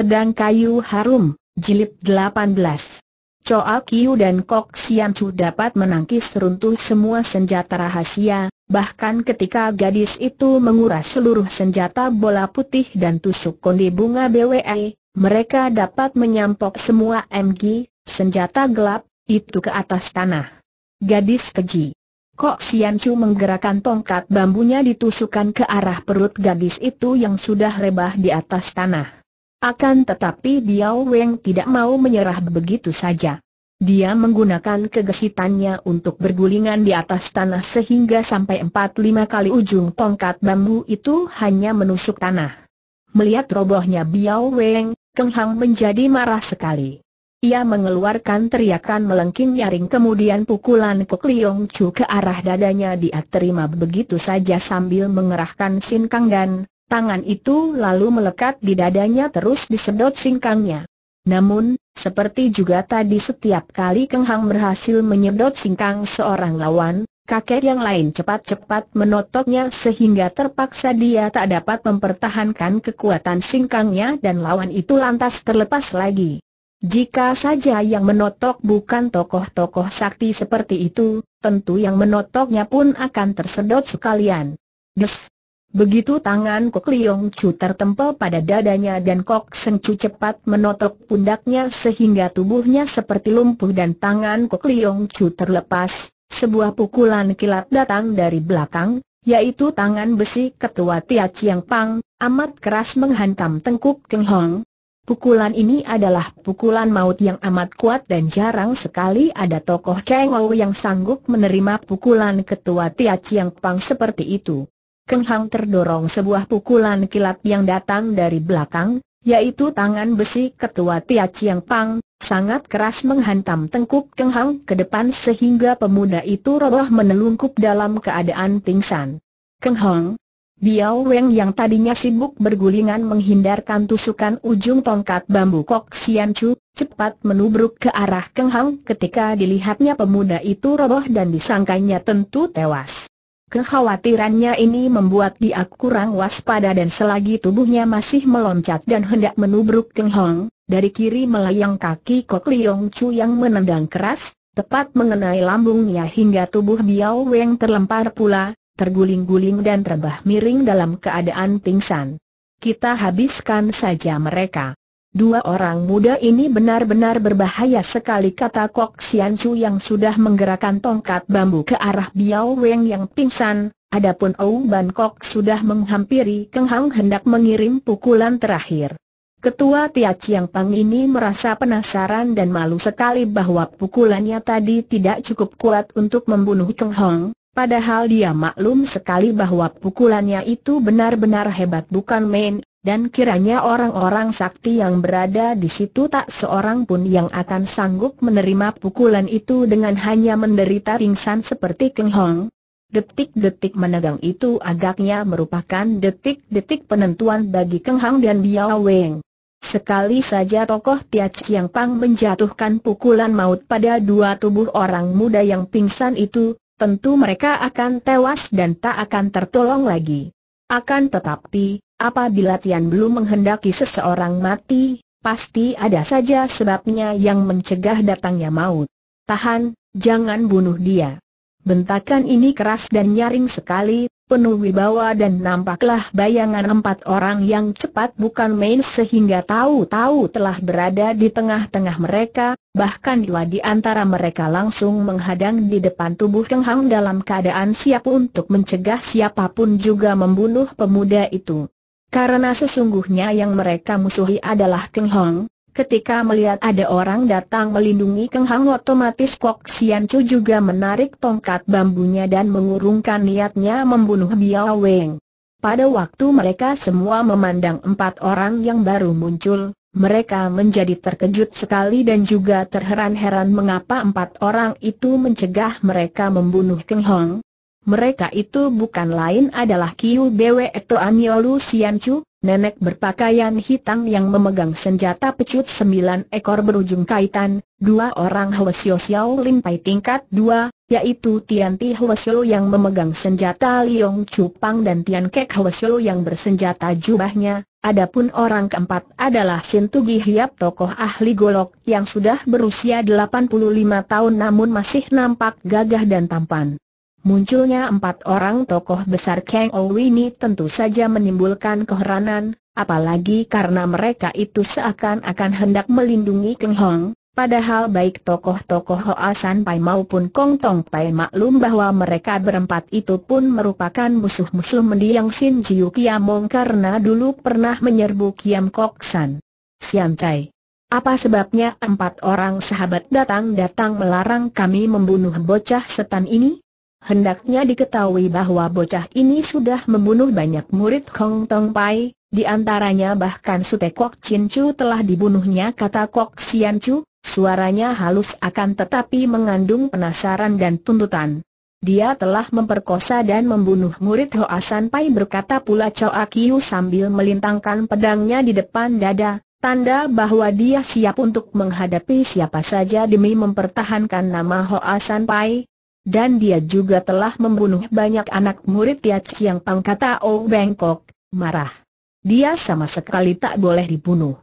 Pedang Kayu Harum, Jilid 18 Choa Kiu dan Kok Sian Chu dapat menangkis runtuh semua senjata rahasia, bahkan ketika gadis itu menguras seluruh senjata bola putih dan tusuk kondi bunga BWE, mereka dapat menyampok semua MG, senjata gelap, itu ke atas tanah. Gadis keji. Kok Sian Chu menggerakkan tongkat bambunya ditusukkan ke arah perut gadis itu yang sudah rebah di atas tanah. Akan tetapi Biao Weng tidak mau menyerah begitu saja. Dia menggunakan kegesitannya untuk bergulingan di atas tanah sehingga sampai 4-5 kali ujung tongkat bambu itu hanya menusuk tanah. Melihat robohnya Biao Weng, Keng Hang menjadi marah sekali. Ia mengeluarkan teriakan melengking nyaring kemudian pukulan Kuk Liong Chu ke arah dadanya dia terima begitu saja sambil mengerahkan Sin Kang Gan, Tangan itu lalu melekat di dadanya terus disedot singkangnya. Namun, seperti juga tadi setiap kali Keng Hang berhasil menyedot singkang seorang lawan, kakek yang lain cepat-cepat menotoknya sehingga terpaksa dia tak dapat mempertahankan kekuatan singkangnya dan lawan itu lantas terlepas lagi. Jika saja yang menotok bukan tokoh-tokoh sakti seperti itu, tentu yang menotoknya pun akan tersedot sekalian. Des, Begitu tangan Kok Liong Chu tertempel pada dadanya dan Kok Seng Chu cepat menotok pundaknya sehingga tubuhnya seperti lumpuh dan tangan Kok Liong Chu terlepas, sebuah pukulan kilat datang dari belakang, yaitu tangan besi ketua Tia Chiang Pang, amat keras menghantam tengkuk Keng Hong. Pukulan ini adalah pukulan maut yang amat kuat dan jarang sekali ada tokoh Keng Ou yang sanggup menerima pukulan ketua Tia Chiang Pang seperti itu. Keng Hang terdorong sebuah pukulan kilat yang datang dari belakang, yaitu tangan besi ketua Tia Chiang Pang, sangat keras menghantam tengkuk Keng Hang ke depan sehingga pemuda itu roboh menelungkup dalam keadaan pingsan. Keng Hang, Biao Weng yang tadinya sibuk bergulingan menghindarkan tusukan ujung tongkat bambu Kok Sian Chu, cepat menubruk ke arah Keng Hang ketika dilihatnya pemuda itu roboh dan disangkanya tentu tewas. Kekhawatirannya ini membuat dia kurang waspada dan selagi tubuhnya masih meloncat dan hendak menubruk Keng Hong, dari kiri melayang kaki Kok Liong Chu yang menendang keras, tepat mengenai lambungnya hingga tubuh Biao Weng terlempar pula, terguling-guling dan terbah miring dalam keadaan pingsan. Kita habiskan saja mereka. Dua orang muda ini benar-benar berbahaya sekali kata Kok Sian Chu yang sudah menggerakkan tongkat bambu ke arah Biao Weng yang pingsan, adapun Ou Ban Kok sudah menghampiri Keng Hang hendak mengirim pukulan terakhir. Ketua Tia Chiang Pang ini merasa penasaran dan malu sekali bahwa pukulannya tadi tidak cukup kuat untuk membunuh Keng Hong, padahal dia maklum sekali bahwa pukulannya itu benar-benar hebat bukan main, dan kiranya orang-orang sakti yang berada di situ tak seorang pun yang akan sanggup menerima pukulan itu dengan hanya menderita pingsan seperti Keng Hong. Detik-detik menegang itu agaknya merupakan detik-detik penentuan bagi Keng Hong dan Biao Weng. Sekali saja tokoh Tia Chiang Pang menjatuhkan pukulan maut pada dua tubuh orang muda yang pingsan itu, tentu mereka akan tewas dan tak akan tertolong lagi. Akan tetapi, Apabila Tian belum menghendaki seseorang mati, pasti ada saja sebabnya yang mencegah datangnya maut. Tahan, jangan bunuh dia. Bentakan ini keras dan nyaring sekali, penuh wibawa dan nampaklah bayangan empat orang yang cepat bukan main sehingga tahu-tahu telah berada di tengah-tengah mereka, bahkan dua di antara mereka langsung menghadang di depan tubuh Keng Hang dalam keadaan siap untuk mencegah siapapun juga membunuh pemuda itu. Karena sesungguhnya yang mereka musuhi adalah Keng Hong, ketika melihat ada orang datang melindungi Keng Hong otomatis Kok Sian Chu juga menarik tongkat bambunya dan mengurungkan niatnya membunuh Biao Weng. Pada waktu mereka semua memandang empat orang yang baru muncul, mereka menjadi terkejut sekali dan juga terheran-heran mengapa empat orang itu mencegah mereka membunuh Keng Hong, mereka itu bukan lain adalah Kiu Bwe Eto Amiolu Sian nenek berpakaian hitam yang memegang senjata pecut sembilan ekor berujung kaitan, dua orang Hwasyo Xiao Lim Pai tingkat dua, yaitu Tian Ti Hwasyo yang memegang senjata Liong Chu Pang dan Tian Kek Hwasyo yang bersenjata jubahnya, Adapun orang keempat adalah Sintugi Hiap tokoh ahli golok yang sudah berusia 85 tahun namun masih nampak gagah dan tampan. Munculnya empat orang tokoh besar Kang ou ini tentu saja menimbulkan keheranan, apalagi karena mereka itu seakan-akan hendak melindungi Keng Hong, Padahal baik tokoh-tokoh Hoa San Pai maupun Kong Tong Pai maklum bahwa mereka berempat itu pun merupakan musuh-musuh mendiang Sin Jiu Kiamong karena dulu pernah menyerbu Kiam Kok San. Sian Chai. Apa sebabnya empat orang sahabat datang-datang melarang kami membunuh bocah setan ini? Hendaknya diketahui bahwa bocah ini sudah membunuh banyak murid Kong Tong Pai, di antaranya bahkan Sute Kok Chin Chu telah dibunuhnya kata Kok Sian Chu, suaranya halus akan tetapi mengandung penasaran dan tuntutan. Dia telah memperkosa dan membunuh murid Hoa San Pai berkata pula Choa Kiu sambil melintangkan pedangnya di depan dada, tanda bahwa dia siap untuk menghadapi siapa saja demi mempertahankan nama Hoa San Pai, dan dia juga telah membunuh banyak anak murid Tia Chiang Pang kata O Bangkok, marah. Dia sama sekali tak boleh dibunuh.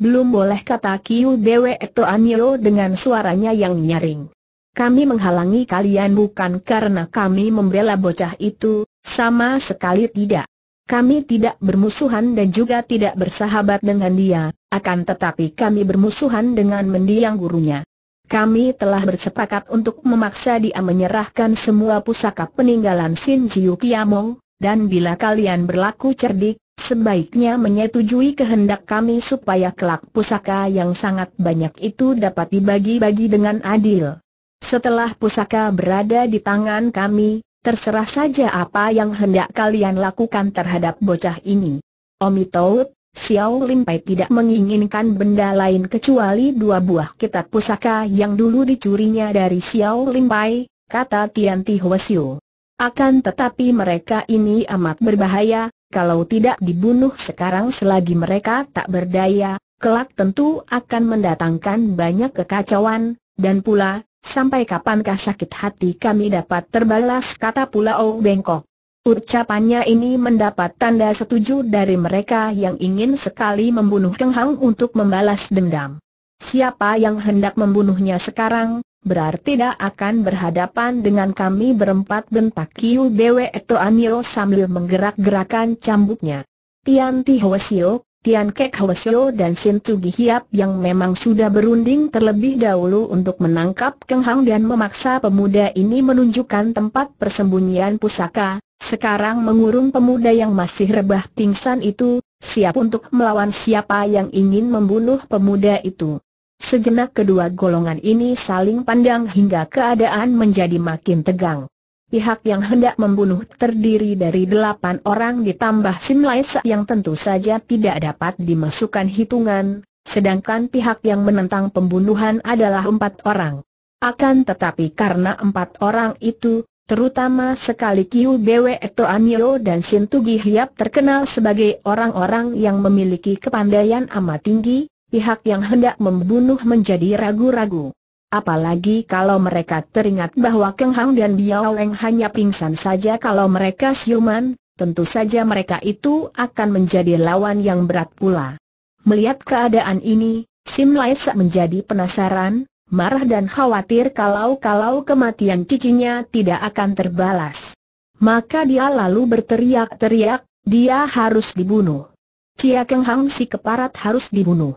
Belum boleh kata Kiu Bwe Anio dengan suaranya yang nyaring. Kami menghalangi kalian bukan karena kami membela bocah itu, sama sekali tidak. Kami tidak bermusuhan dan juga tidak bersahabat dengan dia, akan tetapi kami bermusuhan dengan mendiang gurunya. Kami telah bersepakat untuk memaksa dia menyerahkan semua pusaka peninggalan Sin Jiu Kiamong, dan bila kalian berlaku cerdik, sebaiknya menyetujui kehendak kami supaya kelak pusaka yang sangat banyak itu dapat dibagi-bagi dengan adil. Setelah pusaka berada di tangan kami, terserah saja apa yang hendak kalian lakukan terhadap bocah ini. Omi Taut, Xiao Pai tidak menginginkan benda lain kecuali dua buah kitab pusaka yang dulu dicurinya dari Xiao Pai, kata Tian Ti Hwasyu. Akan tetapi mereka ini amat berbahaya, kalau tidak dibunuh sekarang selagi mereka tak berdaya, kelak tentu akan mendatangkan banyak kekacauan, dan pula, sampai kapankah sakit hati kami dapat terbalas kata pula Oh Bengkok. Ucapannya ini mendapat tanda setuju dari mereka yang ingin sekali membunuh Keng Hang untuk membalas dendam. Siapa yang hendak membunuhnya sekarang, berarti tidak akan berhadapan dengan kami berempat bentak Kiu Bwe Eto Anio sambil menggerak-gerakan cambuknya. Tian Ti Hwasio, Tian Kek Hwasio dan Sin Tugi Hiap yang memang sudah berunding terlebih dahulu untuk menangkap Keng Hang dan memaksa pemuda ini menunjukkan tempat persembunyian pusaka, sekarang mengurung pemuda yang masih rebah pingsan itu, siap untuk melawan siapa yang ingin membunuh pemuda itu. Sejenak kedua golongan ini saling pandang hingga keadaan menjadi makin tegang. Pihak yang hendak membunuh terdiri dari delapan orang ditambah Sim yang tentu saja tidak dapat dimasukkan hitungan, sedangkan pihak yang menentang pembunuhan adalah empat orang. Akan tetapi karena empat orang itu, Terutama sekali Kiu Bwe Eto Anio dan Sintu Hiap terkenal sebagai orang-orang yang memiliki kepandaian amat tinggi, pihak yang hendak membunuh menjadi ragu-ragu. Apalagi kalau mereka teringat bahwa Keng Hang dan Biao Leng hanya pingsan saja kalau mereka siuman, tentu saja mereka itu akan menjadi lawan yang berat pula. Melihat keadaan ini, Sim Lai menjadi penasaran, marah dan khawatir kalau-kalau kematian cicinya tidak akan terbalas. Maka dia lalu berteriak-teriak, dia harus dibunuh. Cia Keng Hang si keparat harus dibunuh.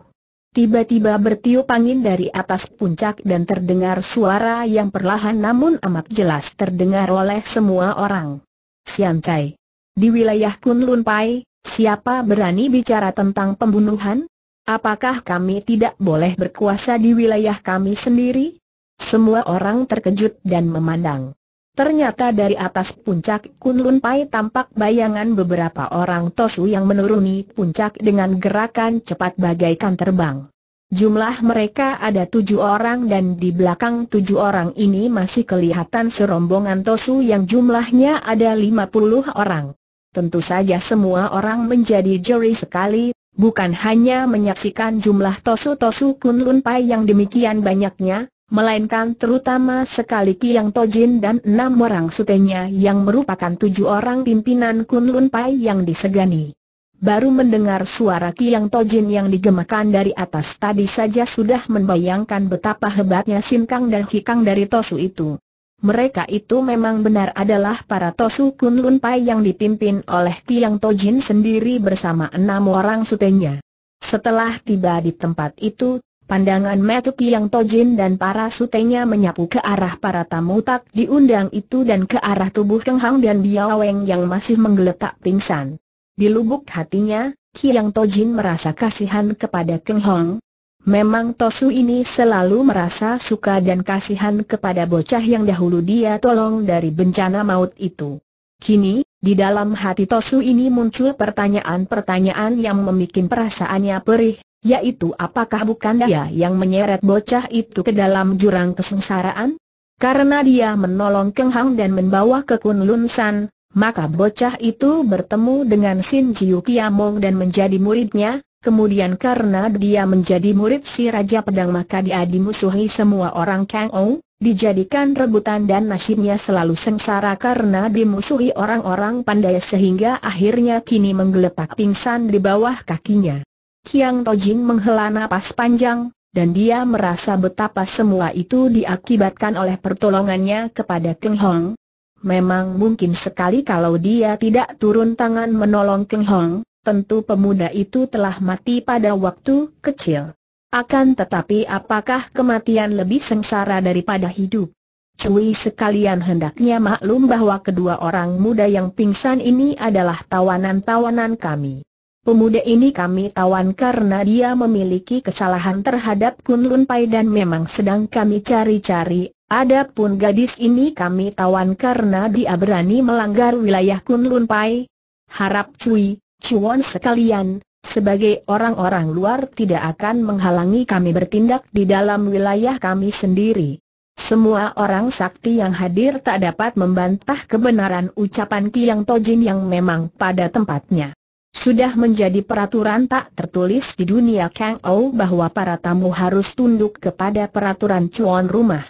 Tiba-tiba bertiup angin dari atas puncak dan terdengar suara yang perlahan namun amat jelas terdengar oleh semua orang. Sian Cai. Di wilayah Kunlun Pai, siapa berani bicara tentang pembunuhan? Apakah kami tidak boleh berkuasa di wilayah kami sendiri? Semua orang terkejut dan memandang. Ternyata dari atas puncak Kunlun Pai tampak bayangan beberapa orang Tosu yang menuruni puncak dengan gerakan cepat bagaikan terbang. Jumlah mereka ada tujuh orang dan di belakang tujuh orang ini masih kelihatan serombongan Tosu yang jumlahnya ada lima puluh orang. Tentu saja semua orang menjadi jeri sekali, bukan hanya menyaksikan jumlah tosu-tosu Kun Pai yang demikian banyaknya, melainkan terutama sekali Kiang Tojin dan enam orang sutenya yang merupakan tujuh orang pimpinan Kun Pai yang disegani. Baru mendengar suara Kiang Tojin yang digemakan dari atas tadi saja sudah membayangkan betapa hebatnya sinkang dan Hikang dari Tosu itu mereka itu memang benar adalah para Tosu Kun Lun Pai yang dipimpin oleh Tiang Tojin sendiri bersama enam orang sutenya. Setelah tiba di tempat itu, pandangan mata Tiang Tojin dan para sutenya menyapu ke arah para tamu tak diundang itu dan ke arah tubuh Keng Hang dan Biaweng yang masih menggeletak pingsan. Di lubuk hatinya, Tiang Tojin merasa kasihan kepada Keng Hong, Memang Tosu ini selalu merasa suka dan kasihan kepada bocah yang dahulu dia tolong dari bencana maut itu. Kini, di dalam hati Tosu ini muncul pertanyaan-pertanyaan yang membuat perasaannya perih, yaitu apakah bukan dia yang menyeret bocah itu ke dalam jurang kesengsaraan? Karena dia menolong Keng Hang dan membawa ke Lun San, maka bocah itu bertemu dengan Sin Jiu Kiamong dan menjadi muridnya, Kemudian karena dia menjadi murid si Raja Pedang maka dia dimusuhi semua orang Kang Ou, dijadikan rebutan dan nasibnya selalu sengsara karena dimusuhi orang-orang pandai sehingga akhirnya kini menggeletak pingsan di bawah kakinya. Kiang Tojin menghela napas panjang, dan dia merasa betapa semua itu diakibatkan oleh pertolongannya kepada Keng Hong. Memang mungkin sekali kalau dia tidak turun tangan menolong Keng Hong, tentu pemuda itu telah mati pada waktu kecil. Akan tetapi apakah kematian lebih sengsara daripada hidup? Cui sekalian hendaknya maklum bahwa kedua orang muda yang pingsan ini adalah tawanan-tawanan kami. Pemuda ini kami tawan karena dia memiliki kesalahan terhadap Kunlun Pai dan memang sedang kami cari-cari. Adapun gadis ini kami tawan karena dia berani melanggar wilayah Kunlun Pai. Harap Cui, Cuan sekalian, sebagai orang-orang luar tidak akan menghalangi kami bertindak di dalam wilayah kami sendiri. Semua orang sakti yang hadir tak dapat membantah kebenaran ucapan Kiang Tojin yang memang pada tempatnya. Sudah menjadi peraturan tak tertulis di dunia Kang Ou bahwa para tamu harus tunduk kepada peraturan cuan rumah.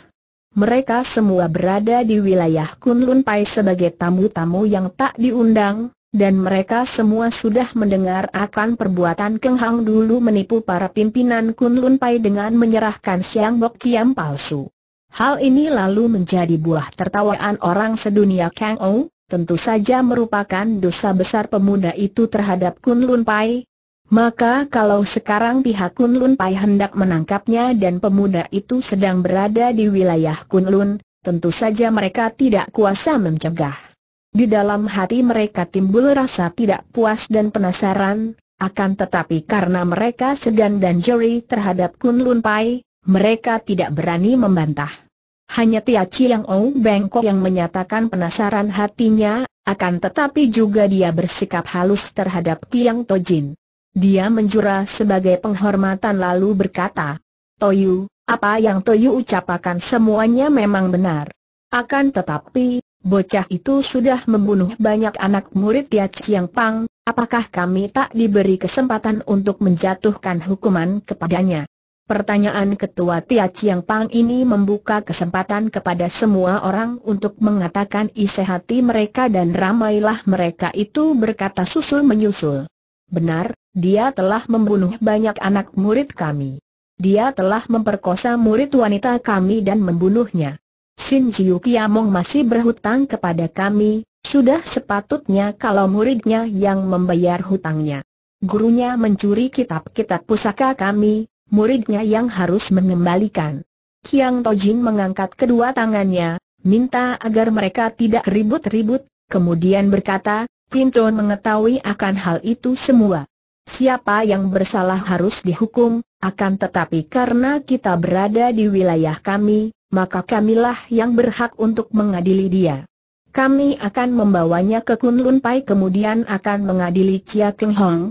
Mereka semua berada di wilayah Kunlun Pai sebagai tamu-tamu yang tak diundang, dan mereka semua sudah mendengar akan perbuatan Keng Hang dulu menipu para pimpinan Kun Lun Pai dengan menyerahkan Siang Bok Kiam palsu. Hal ini lalu menjadi buah tertawaan orang sedunia Kang Ou, tentu saja merupakan dosa besar pemuda itu terhadap Kun Lun Pai. Maka kalau sekarang pihak Kun Lun Pai hendak menangkapnya dan pemuda itu sedang berada di wilayah Kun Lun, tentu saja mereka tidak kuasa mencegah. Di dalam hati mereka timbul rasa tidak puas dan penasaran, akan tetapi karena mereka segan dan jeri terhadap Kun Lun Pai, mereka tidak berani membantah. Hanya Tia Chiang Ou Bengkok yang menyatakan penasaran hatinya, akan tetapi juga dia bersikap halus terhadap Tiang Tojin. Dia menjura sebagai penghormatan lalu berkata, Toyu, apa yang Toyu ucapkan semuanya memang benar. Akan tetapi, bocah itu sudah membunuh banyak anak murid Tia Chiang Pang, apakah kami tak diberi kesempatan untuk menjatuhkan hukuman kepadanya? Pertanyaan Ketua Tia Chiang Pang ini membuka kesempatan kepada semua orang untuk mengatakan isi hati mereka dan ramailah mereka itu berkata susul menyusul. Benar, dia telah membunuh banyak anak murid kami. Dia telah memperkosa murid wanita kami dan membunuhnya. Sin Jiu Kiamong masih berhutang kepada kami, sudah sepatutnya kalau muridnya yang membayar hutangnya. Gurunya mencuri kitab-kitab pusaka kami, muridnya yang harus mengembalikan. Kiang Tojin mengangkat kedua tangannya, minta agar mereka tidak ribut-ribut, kemudian berkata, Pinton mengetahui akan hal itu semua. Siapa yang bersalah harus dihukum, akan tetapi karena kita berada di wilayah kami, maka kamilah yang berhak untuk mengadili dia. Kami akan membawanya ke Kunlun Pai kemudian akan mengadili Chia Keng Hong.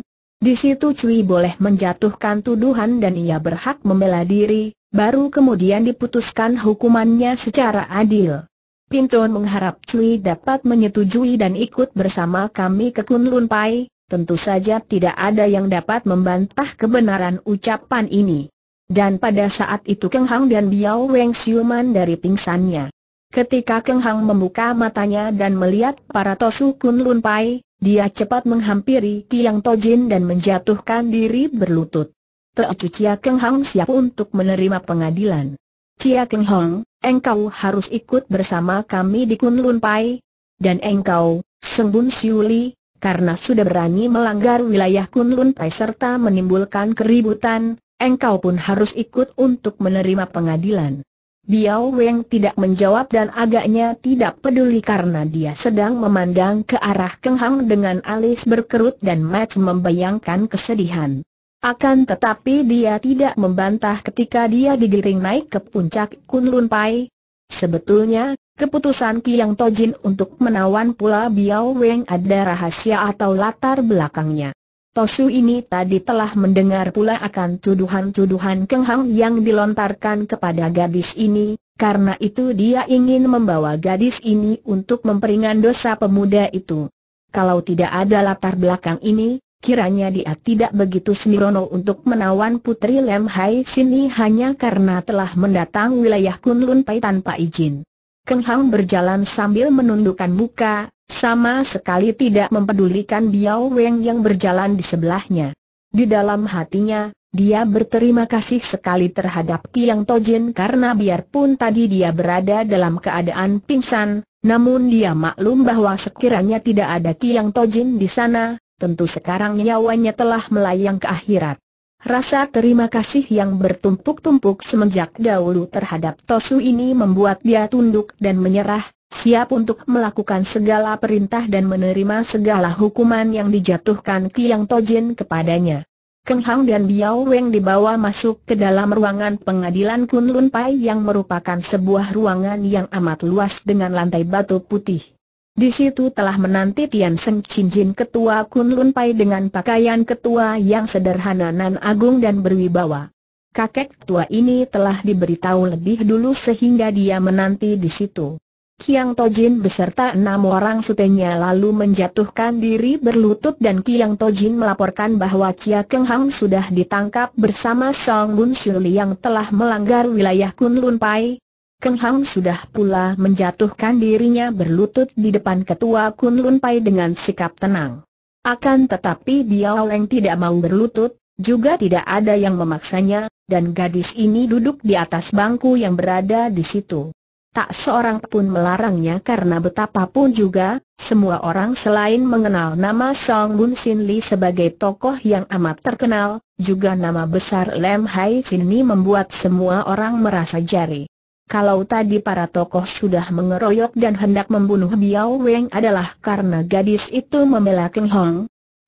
Di situ Cui boleh menjatuhkan tuduhan dan ia berhak membela diri, baru kemudian diputuskan hukumannya secara adil. Pintuan mengharap Cui dapat menyetujui dan ikut bersama kami ke Kunlun Pai, tentu saja tidak ada yang dapat membantah kebenaran ucapan ini. Dan pada saat itu Keng Hang dan Biao Weng siuman dari pingsannya. Ketika Keng Hang membuka matanya dan melihat para Tosu Kun Lun Pai, dia cepat menghampiri Tiang Tojin dan menjatuhkan diri berlutut. Teocu Cia Keng Hang siap untuk menerima pengadilan. Cia Keng Hong, engkau harus ikut bersama kami di Kunlun Pai. Dan engkau, Sembun Siuli, karena sudah berani melanggar wilayah Kunlun Pai serta menimbulkan keributan, engkau pun harus ikut untuk menerima pengadilan. Biao Weng tidak menjawab dan agaknya tidak peduli karena dia sedang memandang ke arah Keng Hang dengan alis berkerut dan mata membayangkan kesedihan. Akan tetapi dia tidak membantah ketika dia digiring naik ke puncak Kunlun Pai. Sebetulnya, keputusan Kiang Tojin untuk menawan pula Biao Weng ada rahasia atau latar belakangnya. Tosu ini tadi telah mendengar pula akan tuduhan-tuduhan Keng yang dilontarkan kepada gadis ini, karena itu dia ingin membawa gadis ini untuk memperingan dosa pemuda itu. Kalau tidak ada latar belakang ini, kiranya dia tidak begitu senirono untuk menawan Putri Lem Hai sini hanya karena telah mendatang wilayah Kunlun Pai tanpa izin. Keng Hang berjalan sambil menundukkan muka, sama sekali tidak mempedulikan Biao Weng yang berjalan di sebelahnya. Di dalam hatinya, dia berterima kasih sekali terhadap Tiang Tojin karena biarpun tadi dia berada dalam keadaan pingsan, namun dia maklum bahwa sekiranya tidak ada Tiang Tojin di sana, tentu sekarang nyawanya telah melayang ke akhirat. Rasa terima kasih yang bertumpuk-tumpuk semenjak dahulu terhadap Tosu ini membuat dia tunduk dan menyerah, siap untuk melakukan segala perintah dan menerima segala hukuman yang dijatuhkan Kiang Tojin kepadanya. Keng Hang dan Biao Weng dibawa masuk ke dalam ruangan pengadilan Kun Lun Pai yang merupakan sebuah ruangan yang amat luas dengan lantai batu putih. Di situ telah menanti Tian Seng Jin, ketua Kun Lun Pai dengan pakaian ketua yang sederhana nan agung dan berwibawa. Kakek tua ini telah diberitahu lebih dulu sehingga dia menanti di situ. Kiang Tojin beserta enam orang sutenya lalu menjatuhkan diri berlutut dan Kiang Tojin melaporkan bahwa Chia Keng Hang sudah ditangkap bersama Song Bun Shuli yang telah melanggar wilayah Kun Lun Pai, Keng Hang sudah pula menjatuhkan dirinya berlutut di depan ketua Kun Lun Pai dengan sikap tenang. Akan tetapi Biao Leng tidak mau berlutut, juga tidak ada yang memaksanya, dan gadis ini duduk di atas bangku yang berada di situ. Tak seorang pun melarangnya karena betapapun juga, semua orang selain mengenal nama Song Bun Sin Li sebagai tokoh yang amat terkenal, juga nama besar Lem Hai Sin Ni membuat semua orang merasa jari. Kalau tadi para tokoh sudah mengeroyok dan hendak membunuh Biao Weng adalah karena gadis itu membela Keng Hong.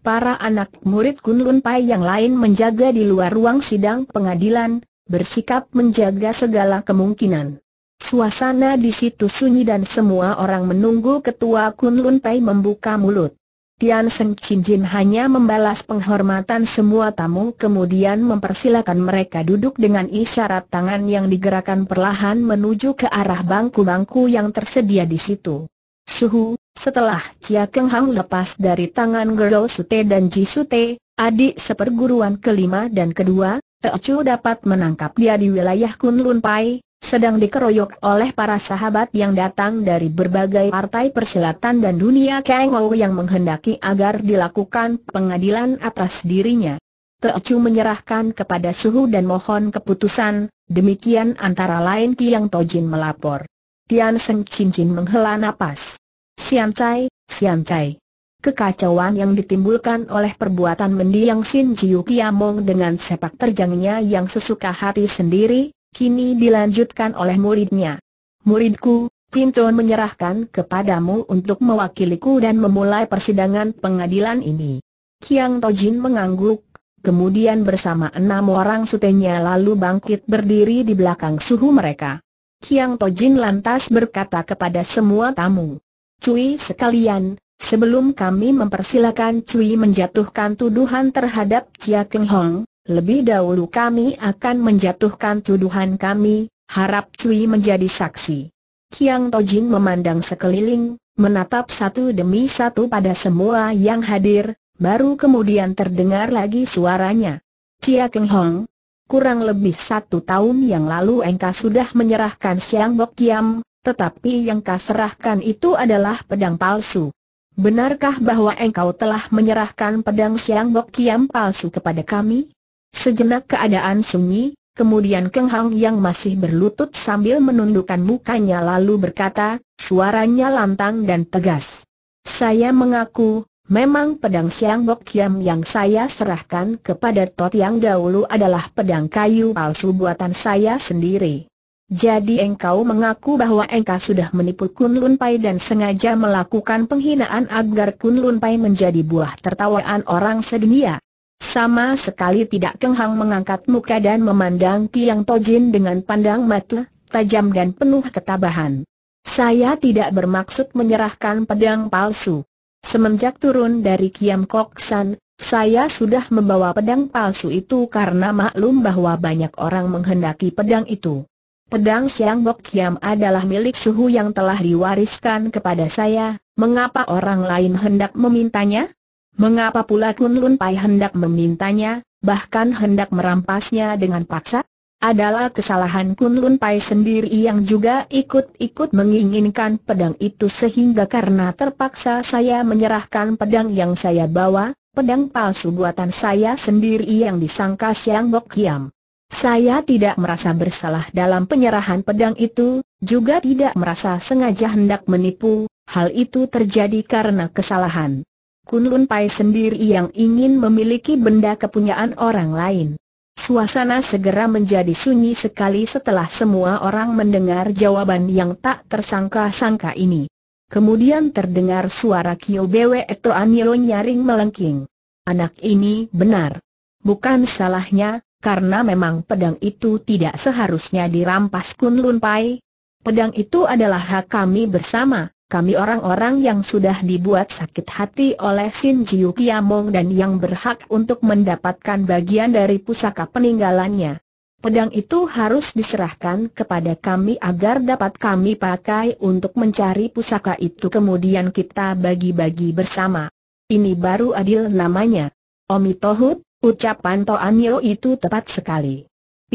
Para anak murid Kun Lun Pai yang lain menjaga di luar ruang sidang pengadilan, bersikap menjaga segala kemungkinan. Suasana di situ sunyi dan semua orang menunggu ketua Kun Lun Pai membuka mulut. Tian Seng Chin Jin hanya membalas penghormatan semua tamu kemudian mempersilakan mereka duduk dengan isyarat tangan yang digerakkan perlahan menuju ke arah bangku-bangku yang tersedia di situ. Suhu, setelah Chia Keng Hang lepas dari tangan Gerdo Sute dan Ji Sute, adik seperguruan kelima dan kedua, Teo Chu dapat menangkap dia di wilayah Kunlun Pai, sedang dikeroyok oleh para sahabat yang datang dari berbagai partai perselatan dan dunia Kang yang menghendaki agar dilakukan pengadilan atas dirinya. Teocu menyerahkan kepada Suhu dan mohon keputusan, demikian antara lain Tiang Tojin melapor. Tian Seng Cincin menghela napas. Sian Chai, Sian Chai. Kekacauan yang ditimbulkan oleh perbuatan mendiang Sin Jiu Kiamong dengan sepak terjangnya yang sesuka hati sendiri, kini dilanjutkan oleh muridnya. Muridku, Pinton menyerahkan kepadamu untuk mewakiliku dan memulai persidangan pengadilan ini. Kiang Tojin mengangguk, kemudian bersama enam orang sutenya lalu bangkit berdiri di belakang suhu mereka. Kiang Tojin lantas berkata kepada semua tamu, Cui sekalian, sebelum kami mempersilakan Cui menjatuhkan tuduhan terhadap Chia Keng Hong, lebih dahulu kami akan menjatuhkan tuduhan kami, harap Cui menjadi saksi. Kiang Tojin memandang sekeliling, menatap satu demi satu pada semua yang hadir, baru kemudian terdengar lagi suaranya. Cia Keng Hong, kurang lebih satu tahun yang lalu engkau sudah menyerahkan Siang Bok Kiam, tetapi yang kau serahkan itu adalah pedang palsu. Benarkah bahwa engkau telah menyerahkan pedang Siang Bok Kiam palsu kepada kami? Sejenak keadaan sunyi, kemudian Keng Hang yang masih berlutut sambil menundukkan mukanya lalu berkata, suaranya lantang dan tegas. Saya mengaku, memang pedang Siang Bok Kiam yang saya serahkan kepada Tot yang dahulu adalah pedang kayu palsu buatan saya sendiri. Jadi engkau mengaku bahwa engkau sudah menipu Kun Lun Pai dan sengaja melakukan penghinaan agar Kun Lun Pai menjadi buah tertawaan orang sedunia. Sama sekali tidak kenghang mengangkat muka dan memandang Tiang Tojin dengan pandang mata, tajam dan penuh ketabahan. Saya tidak bermaksud menyerahkan pedang palsu. Semenjak turun dari Kiam Kok San, saya sudah membawa pedang palsu itu karena maklum bahwa banyak orang menghendaki pedang itu. Pedang Siang Bok Kiam adalah milik suhu yang telah diwariskan kepada saya, mengapa orang lain hendak memintanya? Mengapa pula Kun Lun Pai hendak memintanya, bahkan hendak merampasnya dengan paksa? Adalah kesalahan Kun Lun Pai sendiri yang juga ikut-ikut menginginkan pedang itu sehingga karena terpaksa saya menyerahkan pedang yang saya bawa, pedang palsu buatan saya sendiri yang disangka Siang Bok Hiam. Saya tidak merasa bersalah dalam penyerahan pedang itu, juga tidak merasa sengaja hendak menipu, hal itu terjadi karena kesalahan. Kunlun Pai sendiri yang ingin memiliki benda kepunyaan orang lain. Suasana segera menjadi sunyi sekali setelah semua orang mendengar jawaban yang tak tersangka-sangka ini. Kemudian terdengar suara Kyo Bwe Eto Anyo nyaring melengking. Anak ini benar. Bukan salahnya, karena memang pedang itu tidak seharusnya dirampas Kunlun Pai. Pedang itu adalah hak kami bersama kami orang-orang yang sudah dibuat sakit hati oleh Sin Jiu Kiamong dan yang berhak untuk mendapatkan bagian dari pusaka peninggalannya. Pedang itu harus diserahkan kepada kami agar dapat kami pakai untuk mencari pusaka itu kemudian kita bagi-bagi bersama. Ini baru adil namanya. Omitohut, ucapan Toanyo itu tepat sekali.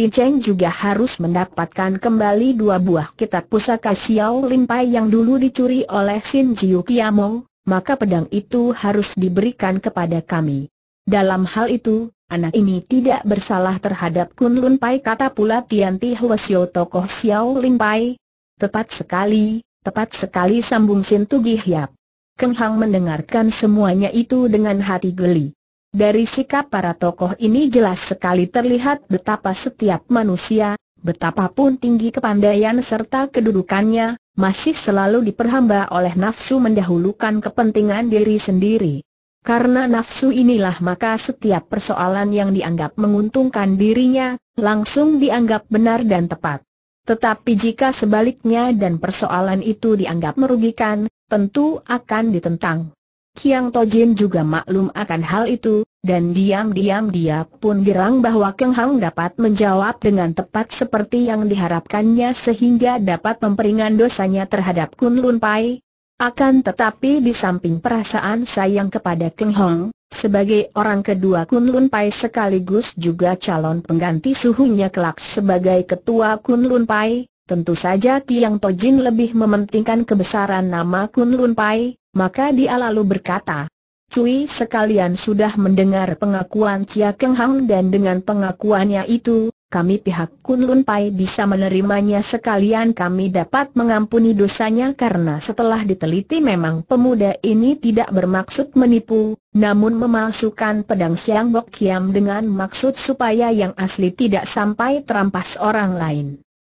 Cheng juga harus mendapatkan kembali dua buah kitab pusaka Xiao Limpai yang dulu dicuri oleh Sin Jiu Kiamong, maka pedang itu harus diberikan kepada kami. Dalam hal itu, anak ini tidak bersalah terhadap Kun Lun Pai kata pula Tian Ti Huasyo tokoh Xiao Limpai. Tepat sekali, tepat sekali sambung Sin Tugih Hiap. Keng Hang mendengarkan semuanya itu dengan hati geli. Dari sikap para tokoh ini jelas sekali terlihat betapa setiap manusia, betapapun tinggi kepandaian serta kedudukannya, masih selalu diperhamba oleh nafsu mendahulukan kepentingan diri sendiri. Karena nafsu inilah maka setiap persoalan yang dianggap menguntungkan dirinya, langsung dianggap benar dan tepat. Tetapi jika sebaliknya dan persoalan itu dianggap merugikan, tentu akan ditentang. Kiang Tojin juga maklum akan hal itu, dan diam-diam dia pun girang bahwa Keng Hang dapat menjawab dengan tepat seperti yang diharapkannya sehingga dapat memperingan dosanya terhadap Kun Lun Pai. Akan tetapi di samping perasaan sayang kepada Keng Hong, sebagai orang kedua Kun Lun Pai sekaligus juga calon pengganti suhunya kelak sebagai ketua Kun Lun Pai, tentu saja Kiang Tojin lebih mementingkan kebesaran nama Kun Lun Pai, maka dia lalu berkata, Cui sekalian sudah mendengar pengakuan Chia Keng Hang dan dengan pengakuannya itu, kami pihak Kun Lun Pai bisa menerimanya sekalian kami dapat mengampuni dosanya karena setelah diteliti memang pemuda ini tidak bermaksud menipu, namun memalsukan pedang Siang Bok Kiam dengan maksud supaya yang asli tidak sampai terampas orang lain.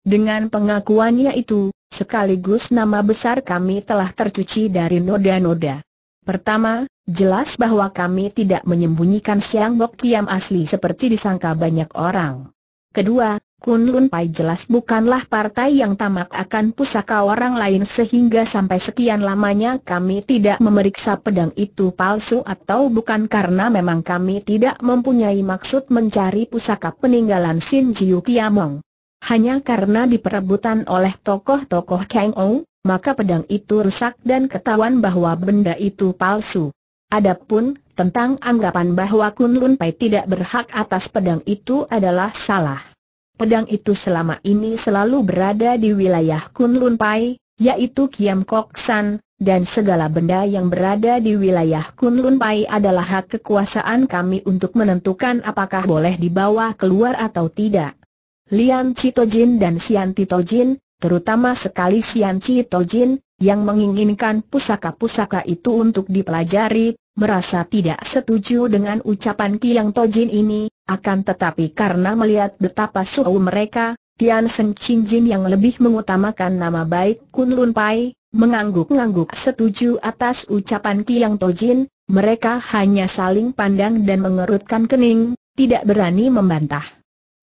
Dengan pengakuannya itu, sekaligus nama besar kami telah tercuci dari noda-noda. Pertama, jelas bahwa kami tidak menyembunyikan Siang Bok Kiam asli seperti disangka banyak orang. Kedua, Kunlun Lun Pai jelas bukanlah partai yang tamak akan pusaka orang lain sehingga sampai sekian lamanya kami tidak memeriksa pedang itu palsu atau bukan karena memang kami tidak mempunyai maksud mencari pusaka peninggalan Sin Jiu Kiamong. Hanya karena diperebutan oleh tokoh-tokoh Kang Ou, maka pedang itu rusak dan ketahuan bahwa benda itu palsu. Adapun, tentang anggapan bahwa Kunlun Pai tidak berhak atas pedang itu adalah salah. Pedang itu selama ini selalu berada di wilayah Kunlun Pai, yaitu Kiam Kok San, dan segala benda yang berada di wilayah Kunlun Pai adalah hak kekuasaan kami untuk menentukan apakah boleh dibawa keluar atau tidak. Lian Cito Jin dan Sian Jin, terutama sekali Sian Citojin, yang menginginkan pusaka-pusaka itu untuk dipelajari, merasa tidak setuju dengan ucapan Tiang Tojin ini, akan tetapi karena melihat betapa suhu mereka, Tian Seng Chin Jin yang lebih mengutamakan nama baik Kun Lun Pai, mengangguk-ngangguk setuju atas ucapan Tiang Tojin, mereka hanya saling pandang dan mengerutkan kening, tidak berani membantah.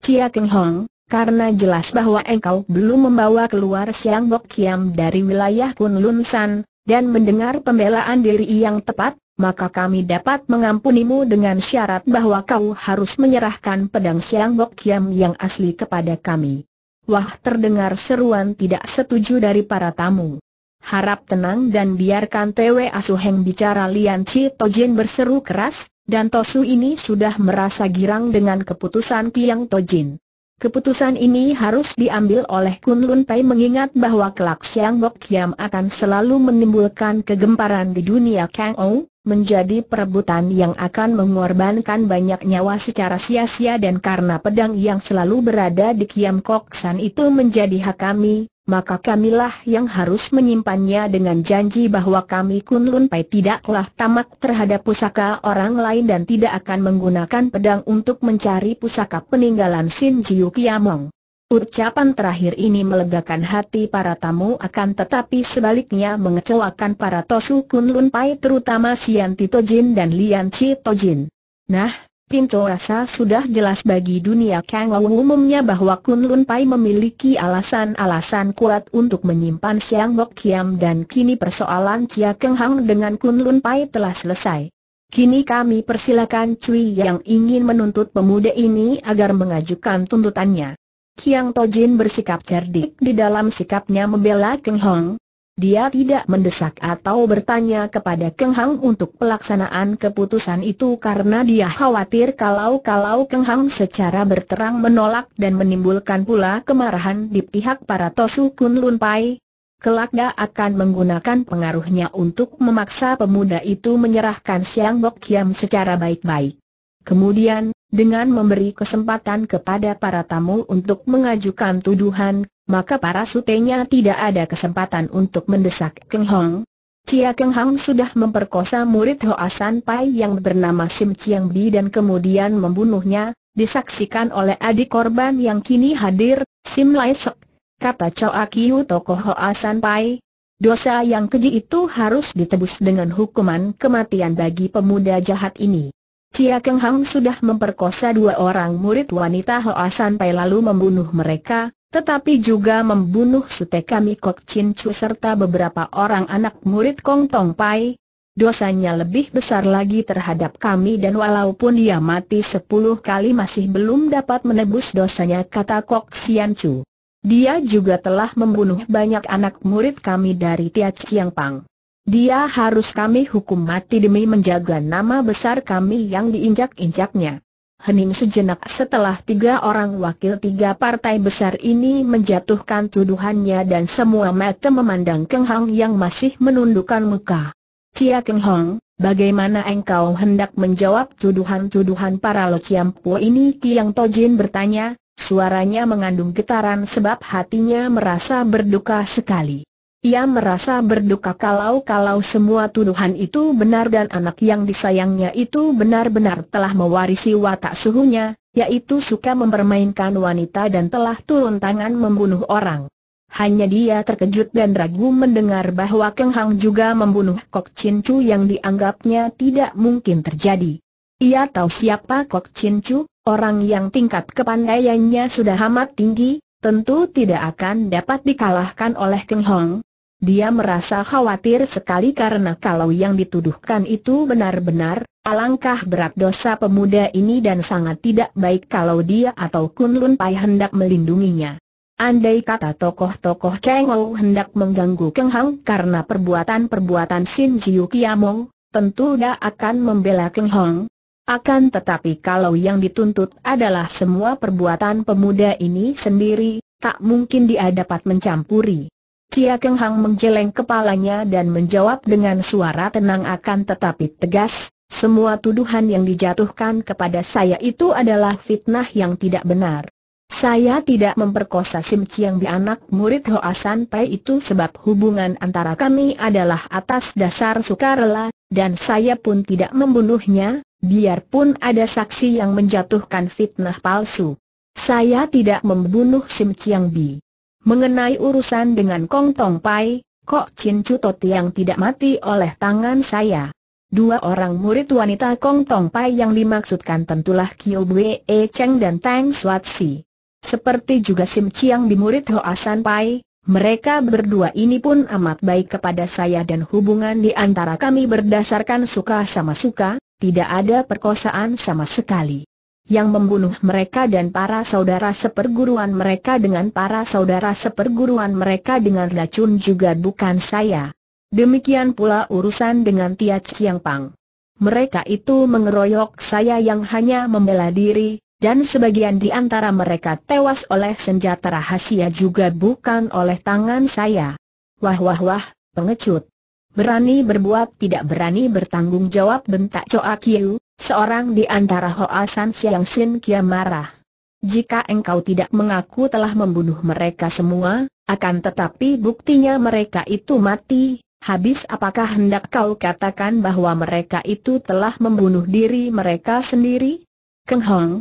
Cia Keng Hong, karena jelas bahwa engkau belum membawa keluar Siang Bok Kiam dari wilayah Kunlun San, dan mendengar pembelaan diri yang tepat, maka kami dapat mengampunimu dengan syarat bahwa kau harus menyerahkan pedang Siang Bok Kiam yang asli kepada kami. Wah terdengar seruan tidak setuju dari para tamu. Harap tenang dan biarkan Tewe Asuheng bicara Lian Chi Tojin berseru keras, dan Tosu ini sudah merasa girang dengan keputusan Piang Tojin. Keputusan ini harus diambil oleh Kun Lun Pai mengingat bahwa kelak Siang Bok Kiam akan selalu menimbulkan kegemparan di dunia Kang Ou, menjadi perebutan yang akan mengorbankan banyak nyawa secara sia-sia dan karena pedang yang selalu berada di Kiam Kok San itu menjadi hak kami, maka kamilah yang harus menyimpannya dengan janji bahwa kami Kunlun Pai tidaklah tamak terhadap pusaka orang lain dan tidak akan menggunakan pedang untuk mencari pusaka peninggalan Sin Jiu Kiamong. Ucapan terakhir ini melegakan hati para tamu akan tetapi sebaliknya mengecewakan para Tosu Kun Lun Pai terutama Sian Tito Jin dan Lian Chi Tojin. Nah, pintu rasa sudah jelas bagi dunia Kang Wu umumnya bahwa Kun Lun Pai memiliki alasan-alasan kuat untuk menyimpan Siang Bok Kiam dan kini persoalan Chia Keng Hang dengan Kun Lun Pai telah selesai. Kini kami persilakan Cui yang ingin menuntut pemuda ini agar mengajukan tuntutannya. Kiang Tojin bersikap cerdik di dalam sikapnya membela Keng Hong. Dia tidak mendesak atau bertanya kepada Keng Hang untuk pelaksanaan keputusan itu karena dia khawatir kalau-kalau Keng Hang secara berterang menolak dan menimbulkan pula kemarahan di pihak para Tosu Kun Lun Pai. Kelak dia akan menggunakan pengaruhnya untuk memaksa pemuda itu menyerahkan Siang Bok Kiam secara baik-baik. Kemudian, dengan memberi kesempatan kepada para tamu untuk mengajukan tuduhan, maka para sutenya tidak ada kesempatan untuk mendesak Keng Hong. Cia Keng Hong sudah memperkosa murid Hoa San Pai yang bernama Sim Chiang Bi dan kemudian membunuhnya, disaksikan oleh adik korban yang kini hadir, Sim Lai Sek. Kata Choa Kiu tokoh Hoa San Pai, dosa yang keji itu harus ditebus dengan hukuman kematian bagi pemuda jahat ini. Cia Keng Hang sudah memperkosa dua orang murid wanita Hoa sampai lalu membunuh mereka, tetapi juga membunuh Suteka Mikok Chin Chu serta beberapa orang anak murid Kong Tong Pai. Dosanya lebih besar lagi terhadap kami dan walaupun dia mati sepuluh kali masih belum dapat menebus dosanya kata Kok Sian Chu. Dia juga telah membunuh banyak anak murid kami dari Tia Chiang Pang. Dia harus kami hukum mati demi menjaga nama besar kami yang diinjak-injaknya. Hening sejenak setelah tiga orang wakil tiga partai besar ini menjatuhkan tuduhannya dan semua mata memandang Keng hong yang masih menundukkan muka. Cia Keng Hong, bagaimana engkau hendak menjawab tuduhan-tuduhan para Lo Ciampu ini? Kiang Tojin bertanya, suaranya mengandung getaran sebab hatinya merasa berduka sekali. Ia merasa berduka kalau-kalau semua tuduhan itu benar dan anak yang disayangnya itu benar-benar telah mewarisi watak suhunya, yaitu suka mempermainkan wanita dan telah turun tangan membunuh orang. Hanya dia terkejut dan ragu mendengar bahwa Keng Hang juga membunuh Kok Chin Chu yang dianggapnya tidak mungkin terjadi. Ia tahu siapa Kok Chin Chu, orang yang tingkat kepandaiannya sudah amat tinggi, tentu tidak akan dapat dikalahkan oleh Keng Hong, dia merasa khawatir sekali karena kalau yang dituduhkan itu benar-benar, alangkah berat dosa pemuda ini dan sangat tidak baik kalau dia atau Kun Lun Pai hendak melindunginya. Andai kata tokoh-tokoh Ou hendak mengganggu Keng Hang karena perbuatan-perbuatan Sin Jiu Kiamong, tentu dia akan membela Keng Hong. Akan tetapi kalau yang dituntut adalah semua perbuatan pemuda ini sendiri, tak mungkin dia dapat mencampuri. Cia Keng Hang menjeleng kepalanya dan menjawab dengan suara tenang akan tetapi tegas, semua tuduhan yang dijatuhkan kepada saya itu adalah fitnah yang tidak benar. Saya tidak memperkosa Sim Chiang di anak murid Hoa San Pai itu sebab hubungan antara kami adalah atas dasar sukarela, dan saya pun tidak membunuhnya, biarpun ada saksi yang menjatuhkan fitnah palsu. Saya tidak membunuh Sim Chiang Bi. Mengenai urusan dengan Kong Tong Pai, Kok Chin Cutot yang tidak mati oleh tangan saya. Dua orang murid wanita Kong Tong Pai yang dimaksudkan tentulah Kio Bue E Cheng dan Tang Suat Si. Seperti juga Sim Chiang di murid Hoa San Pai, mereka berdua ini pun amat baik kepada saya dan hubungan di antara kami berdasarkan suka sama suka, tidak ada perkosaan sama sekali yang membunuh mereka dan para saudara seperguruan mereka dengan para saudara seperguruan mereka dengan racun juga bukan saya. Demikian pula urusan dengan Tia Chiang Pang. Mereka itu mengeroyok saya yang hanya membela diri, dan sebagian di antara mereka tewas oleh senjata rahasia juga bukan oleh tangan saya. Wah wah wah, pengecut. Berani berbuat tidak berani bertanggung jawab bentak Choa Kiu, Seorang di antara Hoa San Siang Sin Kia marah. Jika engkau tidak mengaku telah membunuh mereka semua, akan tetapi buktinya mereka itu mati, habis apakah hendak kau katakan bahwa mereka itu telah membunuh diri mereka sendiri? Keng Hong,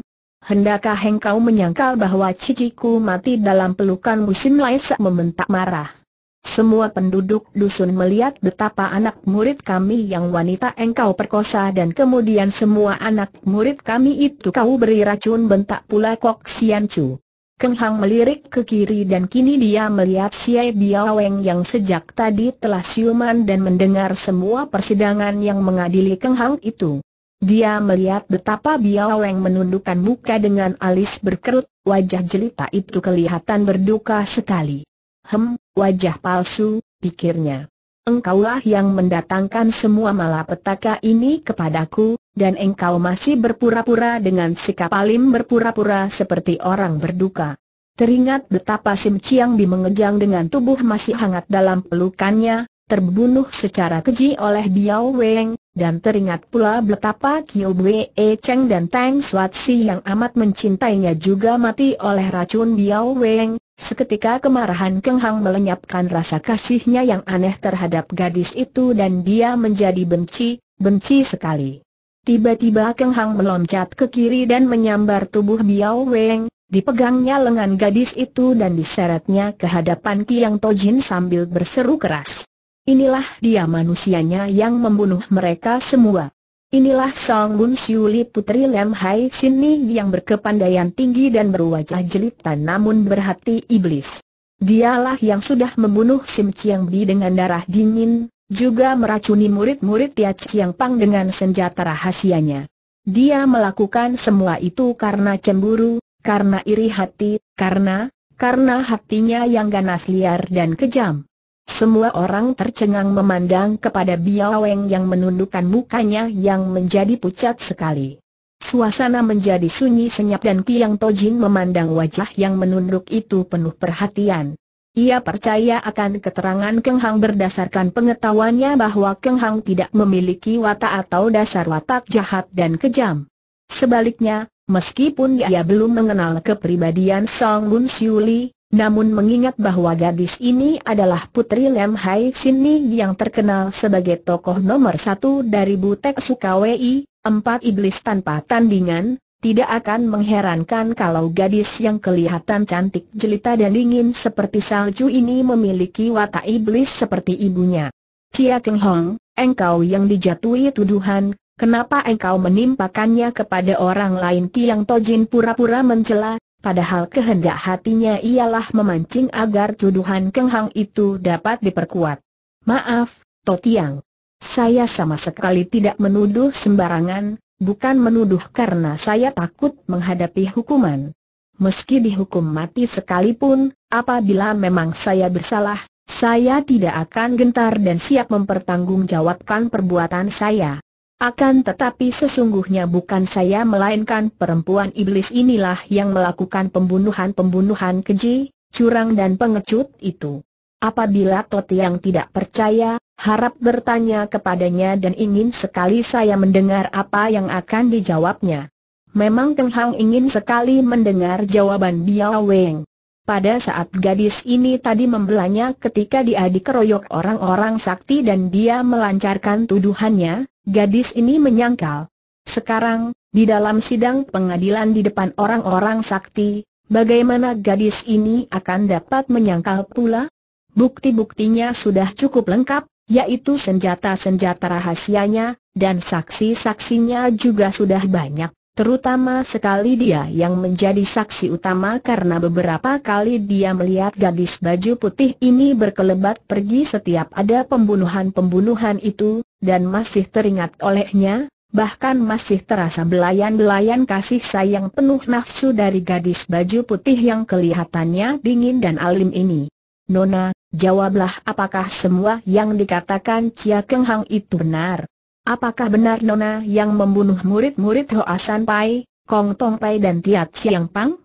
hendakkah engkau menyangkal bahwa ciciku mati dalam pelukan Musim Lai membentak marah? Semua penduduk dusun melihat betapa anak murid kami yang wanita engkau perkosa dan kemudian semua anak murid kami itu kau beri racun bentak pula Kok Sian Chu. Keng Hang melirik ke kiri dan kini dia melihat Siai Biaweng yang sejak tadi telah siuman dan mendengar semua persidangan yang mengadili Keng Hang itu. Dia melihat betapa Biaweng menundukkan muka dengan alis berkerut, wajah jelita itu kelihatan berduka sekali. Hem, wajah palsu, pikirnya. Engkaulah yang mendatangkan semua malapetaka ini kepadaku, dan engkau masih berpura-pura dengan sikap alim berpura-pura seperti orang berduka. Teringat betapa Sim Chiang Bi mengejang dengan tubuh masih hangat dalam pelukannya, terbunuh secara keji oleh Biao Weng, dan teringat pula betapa Kiu Bwe e Cheng dan Tang Si yang amat mencintainya juga mati oleh racun Biao Weng, Seketika kemarahan Keng Hang melenyapkan rasa kasihnya yang aneh terhadap gadis itu dan dia menjadi benci, benci sekali. Tiba-tiba Keng Hang meloncat ke kiri dan menyambar tubuh Biao Weng, dipegangnya lengan gadis itu dan diseretnya ke hadapan Kiang Tojin sambil berseru keras. Inilah dia manusianya yang membunuh mereka semua. Inilah Song Gun Siuli putri Lem Hai Sini yang berkepandaian tinggi dan berwajah jelita namun berhati iblis. Dialah yang sudah membunuh Sim Chiang Bi dengan darah dingin, juga meracuni murid-murid Tia Chiang Pang dengan senjata rahasianya. Dia melakukan semua itu karena cemburu, karena iri hati, karena, karena hatinya yang ganas liar dan kejam. Semua orang tercengang memandang kepada Biaweng yang menundukkan mukanya yang menjadi pucat sekali. Suasana menjadi sunyi senyap dan Tiang Tojin memandang wajah yang menunduk itu penuh perhatian. Ia percaya akan keterangan Keng Hang berdasarkan pengetahuannya bahwa Keng Hang tidak memiliki watak atau dasar watak jahat dan kejam. Sebaliknya, meskipun ia belum mengenal kepribadian Song Bun Siuli, namun mengingat bahwa gadis ini adalah putri Lem Hai Sini yang terkenal sebagai tokoh nomor satu dari Butek Sukawei, empat iblis tanpa tandingan, tidak akan mengherankan kalau gadis yang kelihatan cantik jelita dan dingin seperti salju ini memiliki watak iblis seperti ibunya. Cia Keng Hong, engkau yang dijatuhi tuduhan, Kenapa engkau menimpakannya kepada orang lain Tiang Tojin pura-pura mencela, Padahal kehendak hatinya ialah memancing agar tuduhan Keng Hang itu dapat diperkuat. Maaf, Totiang. Saya sama sekali tidak menuduh sembarangan, bukan menuduh karena saya takut menghadapi hukuman. Meski dihukum mati sekalipun, apabila memang saya bersalah, saya tidak akan gentar dan siap mempertanggungjawabkan perbuatan saya. Akan tetapi sesungguhnya bukan saya melainkan perempuan iblis inilah yang melakukan pembunuhan-pembunuhan keji, curang dan pengecut itu. Apabila Tot yang tidak percaya, harap bertanya kepadanya dan ingin sekali saya mendengar apa yang akan dijawabnya. Memang Teng Hang ingin sekali mendengar jawaban Biao Weng. Pada saat gadis ini tadi membelanya ketika dia dikeroyok orang-orang sakti dan dia melancarkan tuduhannya, Gadis ini menyangkal. Sekarang, di dalam sidang pengadilan di depan orang-orang sakti, bagaimana gadis ini akan dapat menyangkal pula? Bukti-buktinya sudah cukup lengkap, yaitu senjata-senjata rahasianya, dan saksi-saksinya juga sudah banyak. Terutama sekali dia yang menjadi saksi utama karena beberapa kali dia melihat gadis baju putih ini berkelebat pergi setiap ada pembunuhan-pembunuhan itu, dan masih teringat olehnya, bahkan masih terasa belayan-belayan kasih sayang penuh nafsu dari gadis baju putih yang kelihatannya dingin dan alim ini. Nona, jawablah apakah semua yang dikatakan Cia Keng Hang itu benar? Apakah benar Nona yang membunuh murid-murid Hoa San Pai, Kong Tong Pai dan Tia Siang Pang?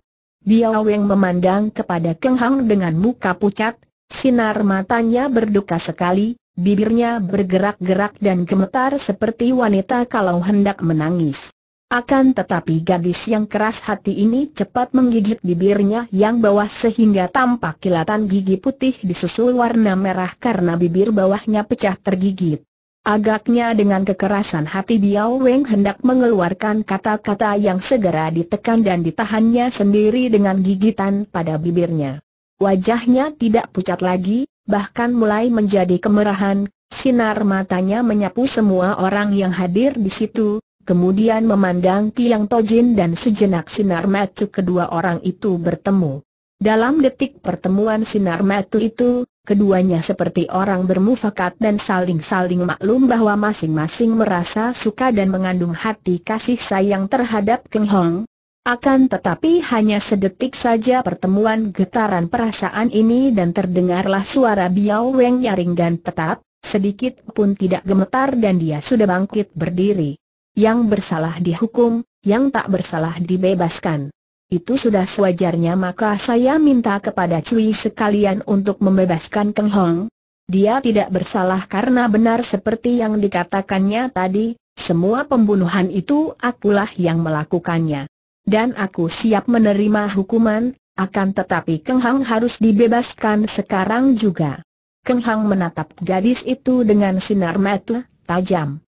Biao Weng memandang kepada Keng Hang dengan muka pucat, sinar matanya berduka sekali, bibirnya bergerak-gerak dan gemetar seperti wanita kalau hendak menangis. Akan tetapi gadis yang keras hati ini cepat menggigit bibirnya yang bawah sehingga tampak kilatan gigi putih disusul warna merah karena bibir bawahnya pecah tergigit. Agaknya dengan kekerasan hati Biao Weng hendak mengeluarkan kata-kata yang segera ditekan dan ditahannya sendiri dengan gigitan pada bibirnya. Wajahnya tidak pucat lagi, bahkan mulai menjadi kemerahan, sinar matanya menyapu semua orang yang hadir di situ, kemudian memandang Tiang Tojin dan sejenak sinar mata kedua orang itu bertemu. Dalam detik pertemuan sinar mata itu, keduanya seperti orang bermufakat dan saling-saling maklum bahwa masing-masing merasa suka dan mengandung hati kasih sayang terhadap Keng Hong, akan tetapi hanya sedetik saja pertemuan getaran perasaan ini dan terdengarlah suara Biao Weng nyaring dan tetap, sedikit pun tidak gemetar dan dia sudah bangkit berdiri. Yang bersalah dihukum, yang tak bersalah dibebaskan. Itu sudah sewajarnya maka saya minta kepada Cui sekalian untuk membebaskan Keng Hong. Dia tidak bersalah karena benar seperti yang dikatakannya tadi, semua pembunuhan itu akulah yang melakukannya dan aku siap menerima hukuman, akan tetapi Keng Hang harus dibebaskan sekarang juga. Keng Hang menatap gadis itu dengan sinar mata tajam.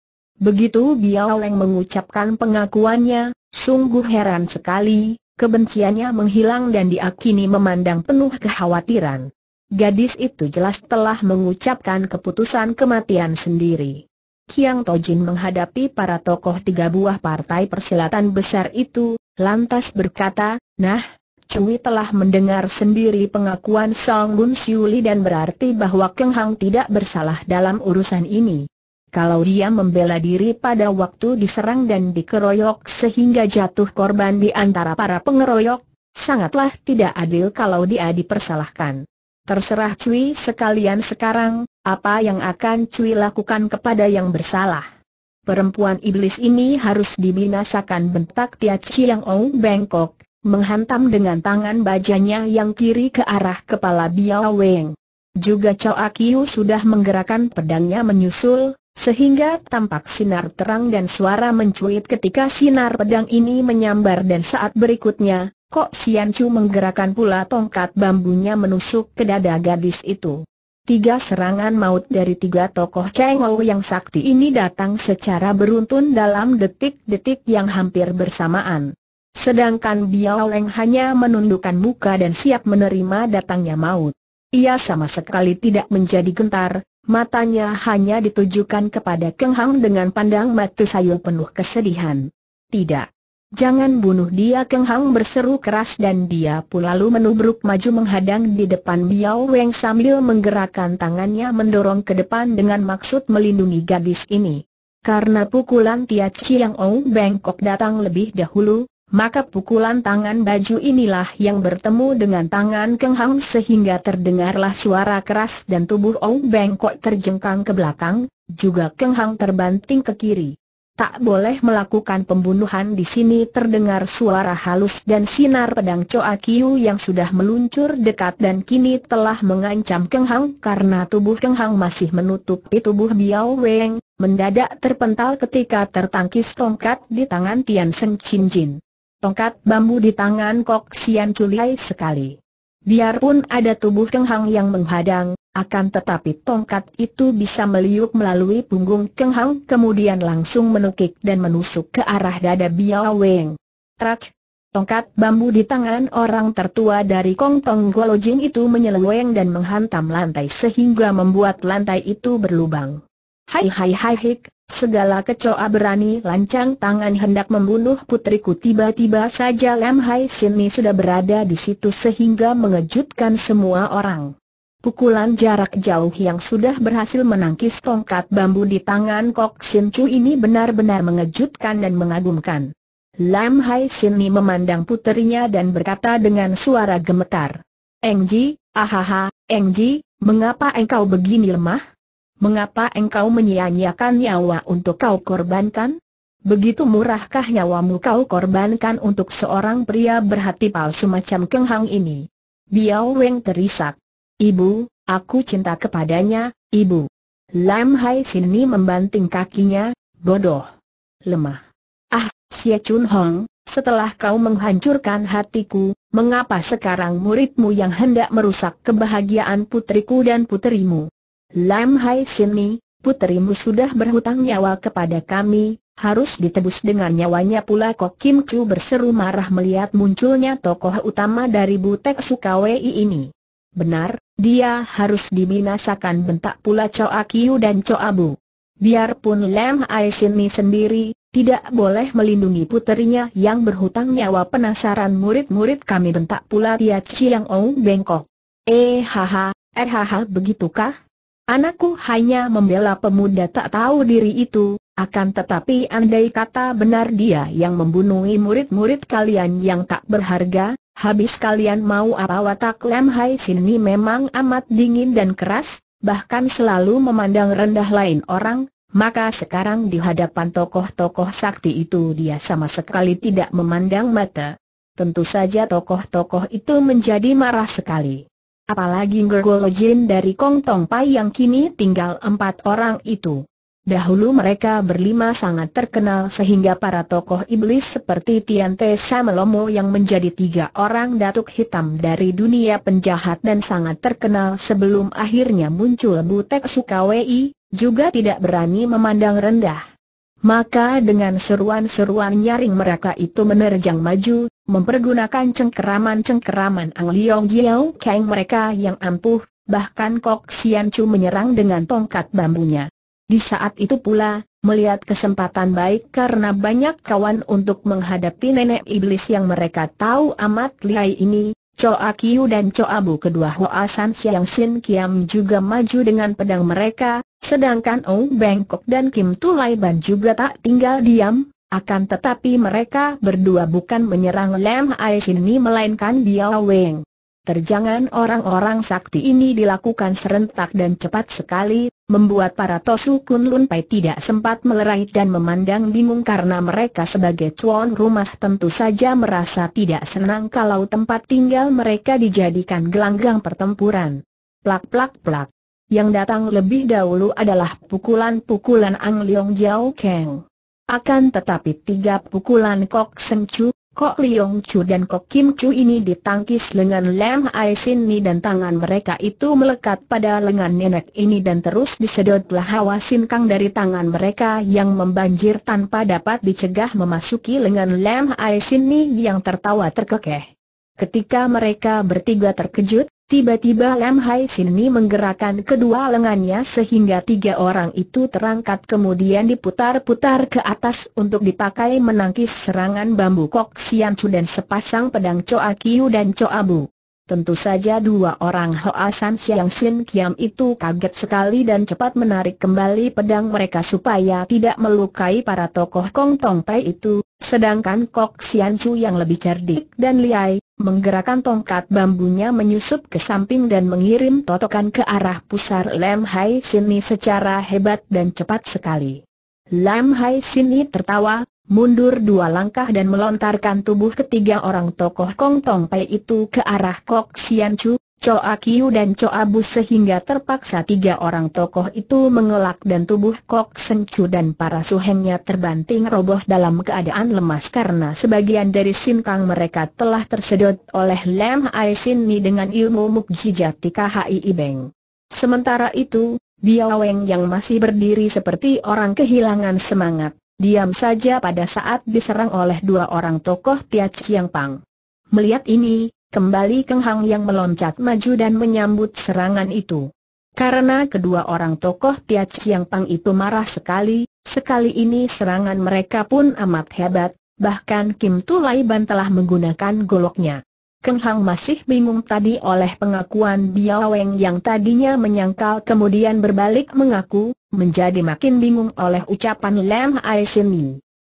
Begitu Biao Leng mengucapkan pengakuannya, sungguh heran sekali, kebenciannya menghilang dan diakini memandang penuh kekhawatiran. Gadis itu jelas telah mengucapkan keputusan kematian sendiri. Kiang Tojin menghadapi para tokoh tiga buah partai persilatan besar itu, lantas berkata, Nah, Cui telah mendengar sendiri pengakuan Song Gun Siuli dan berarti bahwa Keng Hang tidak bersalah dalam urusan ini. Kalau dia membela diri pada waktu diserang dan dikeroyok sehingga jatuh korban di antara para pengeroyok, sangatlah tidak adil kalau dia dipersalahkan. Terserah Cui sekalian sekarang, apa yang akan Cui lakukan kepada yang bersalah perempuan iblis ini harus dibinasakan bentak Tia Chiang Ong bengkok, menghantam dengan tangan bajanya yang kiri ke arah kepala Biao Weng. Juga Chow Akiu sudah menggerakkan pedangnya menyusul, sehingga tampak sinar terang dan suara mencuit ketika sinar pedang ini menyambar dan saat berikutnya, Kok Sian Chu menggerakkan pula tongkat bambunya menusuk ke dada gadis itu. Tiga serangan maut dari tiga tokoh Chengou yang sakti ini datang secara beruntun dalam detik-detik yang hampir bersamaan. Sedangkan Biao Leng hanya menundukkan muka dan siap menerima datangnya maut. Ia sama sekali tidak menjadi gentar, matanya hanya ditujukan kepada Keng Hang dengan pandang mata sayu penuh kesedihan. Tidak, Jangan bunuh dia Keng Hang berseru keras dan dia pun lalu menubruk maju menghadang di depan Biao Weng sambil menggerakkan tangannya mendorong ke depan dengan maksud melindungi gadis ini. Karena pukulan Tia yang Ou bengkok datang lebih dahulu, maka pukulan tangan baju inilah yang bertemu dengan tangan Keng Hang sehingga terdengarlah suara keras dan tubuh Ou bengkok terjengkang ke belakang, juga Keng Hang terbanting ke kiri tak boleh melakukan pembunuhan di sini terdengar suara halus dan sinar pedang Choa Kiu yang sudah meluncur dekat dan kini telah mengancam Keng Hang karena tubuh Keng Hang masih menutupi tubuh Biao Weng, mendadak terpental ketika tertangkis tongkat di tangan Tian Seng Chin Jin. Tongkat bambu di tangan Kok Sian Chulai sekali. Biarpun ada tubuh kenghang yang menghadang, akan tetapi tongkat itu bisa meliuk melalui punggung kenghang, kemudian langsung menukik dan menusuk ke arah dada Biao Weng. Trak! Tongkat bambu di tangan orang tertua dari Kong Tong Jing itu menyeleweng dan menghantam lantai sehingga membuat lantai itu berlubang. Hai hai hai hik, Segala kecoa berani lancang tangan hendak membunuh putriku tiba-tiba saja Lam Hai Sini sudah berada di situ sehingga mengejutkan semua orang. Pukulan jarak jauh yang sudah berhasil menangkis tongkat bambu di tangan Kok Sin Chu ini benar-benar mengejutkan dan mengagumkan. Lam Hai Sini memandang putrinya dan berkata dengan suara gemetar. Engji, ahaha, Engji, mengapa engkau begini lemah? mengapa engkau menyia-nyiakan nyawa untuk kau korbankan? Begitu murahkah nyawamu kau korbankan untuk seorang pria berhati palsu macam Keng Hang ini? Biao Weng terisak. Ibu, aku cinta kepadanya, ibu. Lam Hai Sini membanting kakinya, bodoh. Lemah. Ah, Xie Chun Hong, setelah kau menghancurkan hatiku, mengapa sekarang muridmu yang hendak merusak kebahagiaan putriku dan puterimu? Lam Hai Sini, puterimu sudah berhutang nyawa kepada kami, harus ditebus dengan nyawanya pula Kok Kim Chu berseru marah melihat munculnya tokoh utama dari Butek Sukawei ini. Benar, dia harus diminasakan bentak pula Choa Kiu dan Choa Bu. Biarpun Lam Hai Sini sendiri, tidak boleh melindungi puterinya yang berhutang nyawa penasaran murid-murid kami bentak pula Tia Chiang Ong bengkok. Eh haha, eh haha begitukah? Anakku hanya membela pemuda tak tahu diri itu, akan tetapi andai kata benar dia yang membunuh murid-murid kalian yang tak berharga, habis kalian mau apa watak Lem Hai sini memang amat dingin dan keras, bahkan selalu memandang rendah lain orang, maka sekarang di hadapan tokoh-tokoh sakti itu dia sama sekali tidak memandang mata. Tentu saja tokoh-tokoh itu menjadi marah sekali. Apalagi Gergolo Jin dari Kong Tong Pai yang kini tinggal empat orang itu. Dahulu mereka berlima sangat terkenal sehingga para tokoh iblis seperti Tian Te Samelomo yang menjadi tiga orang datuk hitam dari dunia penjahat dan sangat terkenal sebelum akhirnya muncul Butek Sukawei, juga tidak berani memandang rendah. Maka dengan seruan-seruan nyaring mereka itu menerjang maju, mempergunakan cengkeraman-cengkeraman Ang Liong Jiao Kang mereka yang ampuh, bahkan Kok Sian Chu menyerang dengan tongkat bambunya. Di saat itu pula, melihat kesempatan baik karena banyak kawan untuk menghadapi nenek iblis yang mereka tahu amat lihai ini, Choa Kiu dan Choa Bu kedua Hoa San Siang Sin Kiam juga maju dengan pedang mereka, sedangkan Ong Bengkok dan Kim Tulai Ban juga tak tinggal diam, akan tetapi mereka berdua bukan menyerang Lam Ai Ni melainkan Biao Weng. Terjangan orang-orang sakti ini dilakukan serentak dan cepat sekali, Membuat para Tosu Kun Lun Pai tidak sempat melerai dan memandang bingung karena mereka sebagai tuan rumah tentu saja merasa tidak senang kalau tempat tinggal mereka dijadikan gelanggang pertempuran. Plak-plak-plak. Yang datang lebih dahulu adalah pukulan-pukulan Ang Leong Jiao Keng. Akan tetapi tiga pukulan Kok Chu, Kok Liong Chu dan Kok Kim Chu ini ditangkis lengan Lam Ai Sin Ni dan tangan mereka itu melekat pada lengan nenek ini dan terus disedotlah hawa sinkang dari tangan mereka yang membanjir tanpa dapat dicegah memasuki lengan Lam Ai Sin Ni yang tertawa terkekeh. Ketika mereka bertiga terkejut, Tiba-tiba Lam Hai Sini menggerakkan kedua lengannya sehingga tiga orang itu terangkat kemudian diputar-putar ke atas untuk dipakai menangkis serangan bambu Kok Sian Chu dan sepasang pedang Choa Kiu dan Choa Bu. Tentu saja dua orang Hoa San Siang Sin Kiam itu kaget sekali dan cepat menarik kembali pedang mereka supaya tidak melukai para tokoh Kong Tong Pai itu, sedangkan Kok Sian Chu yang lebih cerdik dan liai, Menggerakkan tongkat bambunya menyusup ke samping dan mengirim totokan ke arah pusar Lam Hai Sini secara hebat dan cepat sekali. Lam Hai Sini tertawa, mundur dua langkah dan melontarkan tubuh ketiga orang tokoh Kong Tong Pai itu ke arah Kok Sian Chu, Choa Kiu dan Choa Bus sehingga terpaksa tiga orang tokoh itu mengelak dan tubuh Kok Seng dan para suhengnya terbanting roboh dalam keadaan lemas karena sebagian dari sinkang mereka telah tersedot oleh Lam Ai Sin Ni dengan ilmu mukjizat KHI Ibeng. Sementara itu, Biao Weng yang masih berdiri seperti orang kehilangan semangat, diam saja pada saat diserang oleh dua orang tokoh Tia Chiang Pang. Melihat ini, Kembali Keng Hang yang meloncat maju dan menyambut serangan itu. Karena kedua orang tokoh Tia Chiang Pang itu marah sekali, sekali ini serangan mereka pun amat hebat, bahkan Kim Lai Ban telah menggunakan goloknya. Keng Hang masih bingung tadi oleh pengakuan Biao Weng yang tadinya menyangkal kemudian berbalik mengaku, menjadi makin bingung oleh ucapan Lam Ai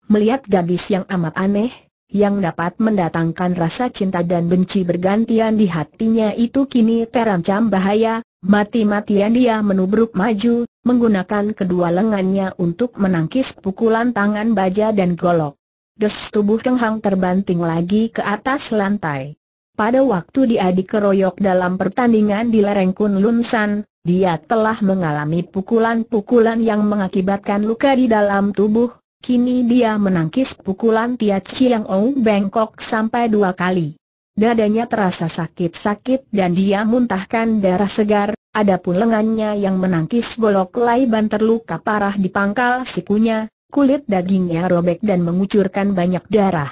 Melihat gadis yang amat aneh, yang dapat mendatangkan rasa cinta dan benci bergantian di hatinya itu kini terancam bahaya, mati-matian dia menubruk maju, menggunakan kedua lengannya untuk menangkis pukulan tangan baja dan golok. Des tubuh kenghang terbanting lagi ke atas lantai. Pada waktu dia dikeroyok dalam pertandingan di lereng Kunlunsan, San, dia telah mengalami pukulan-pukulan yang mengakibatkan luka di dalam tubuh, Kini dia menangkis pukulan Tia Chiang Ou bengkok sampai dua kali. Dadanya terasa sakit-sakit dan dia muntahkan darah segar, adapun lengannya yang menangkis golok Laiban terluka parah di pangkal sikunya, kulit dagingnya robek dan mengucurkan banyak darah.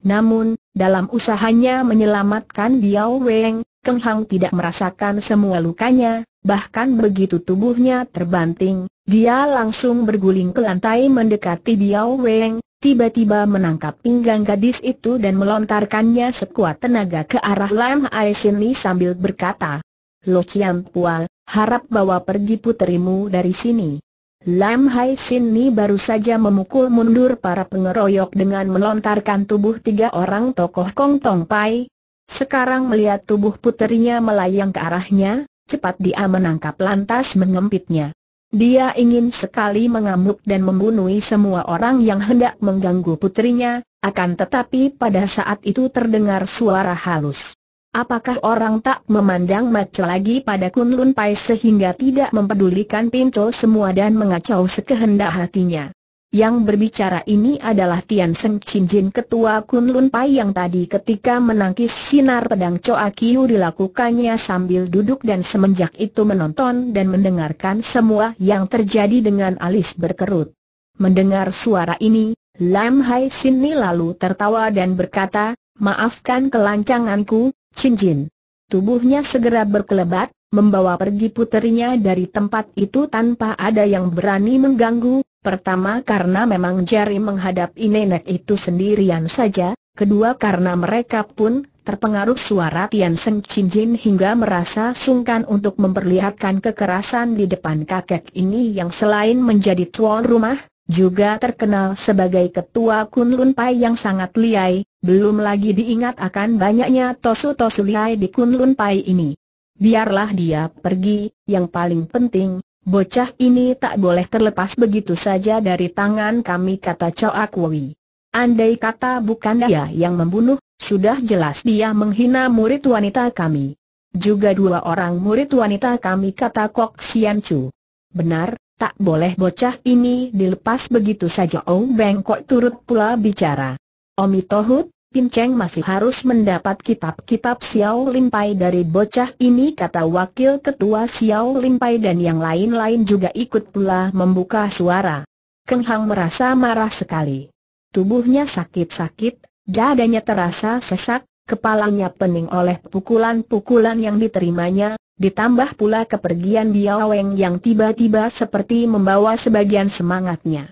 Namun, dalam usahanya menyelamatkan Biao Weng, Keng Hang tidak merasakan semua lukanya, bahkan begitu tubuhnya terbanting, dia langsung berguling ke lantai mendekati Biao Weng, tiba-tiba menangkap pinggang gadis itu dan melontarkannya sekuat tenaga ke arah Lam Ai Sini sambil berkata, Lo Chiam Pual, harap bawa pergi puterimu dari sini. Lam Hai Sin Ni baru saja memukul mundur para pengeroyok dengan melontarkan tubuh tiga orang tokoh Kong Tong Pai. Sekarang melihat tubuh puterinya melayang ke arahnya, Cepat dia menangkap lantas mengempitnya. Dia ingin sekali mengamuk dan membunuhi semua orang yang hendak mengganggu putrinya, akan tetapi pada saat itu terdengar suara halus. Apakah orang tak memandang mata lagi pada Kunlun Pai sehingga tidak mempedulikan pintu semua dan mengacau sekehendak hatinya? Yang berbicara ini adalah Tian Seng Chin Jin Ketua Kun Lun Pai yang tadi ketika menangkis sinar pedang Choa Kiu dilakukannya sambil duduk dan semenjak itu menonton dan mendengarkan semua yang terjadi dengan alis berkerut. Mendengar suara ini, Lam Hai Ni lalu tertawa dan berkata, maafkan kelancanganku, Chin Jin. Tubuhnya segera berkelebat, membawa pergi puterinya dari tempat itu tanpa ada yang berani mengganggu, Pertama karena memang jari menghadapi nenek itu sendirian saja, kedua karena mereka pun terpengaruh suara Tian Seng Chin Jin hingga merasa sungkan untuk memperlihatkan kekerasan di depan kakek ini yang selain menjadi tuan rumah, juga terkenal sebagai ketua Kunlun Pai yang sangat liai, belum lagi diingat akan banyaknya tosu-tosu liai di Kunlun Pai ini. Biarlah dia pergi, yang paling penting, Bocah ini tak boleh terlepas begitu saja dari tangan kami kata Choa Kui. Andai kata bukan dia yang membunuh, sudah jelas dia menghina murid wanita kami. Juga dua orang murid wanita kami kata Kok Sian Chu. Benar, tak boleh bocah ini dilepas begitu saja Ong kok turut pula bicara. Omi Tohut, Cheng masih harus mendapat kitab-kitab Xiao Limpai dari bocah ini kata wakil ketua Xiao Limpai dan yang lain-lain juga ikut pula membuka suara. Keng Hang merasa marah sekali. Tubuhnya sakit-sakit, dadanya terasa sesak, kepalanya pening oleh pukulan-pukulan yang diterimanya, ditambah pula kepergian Biaweng yang tiba-tiba seperti membawa sebagian semangatnya.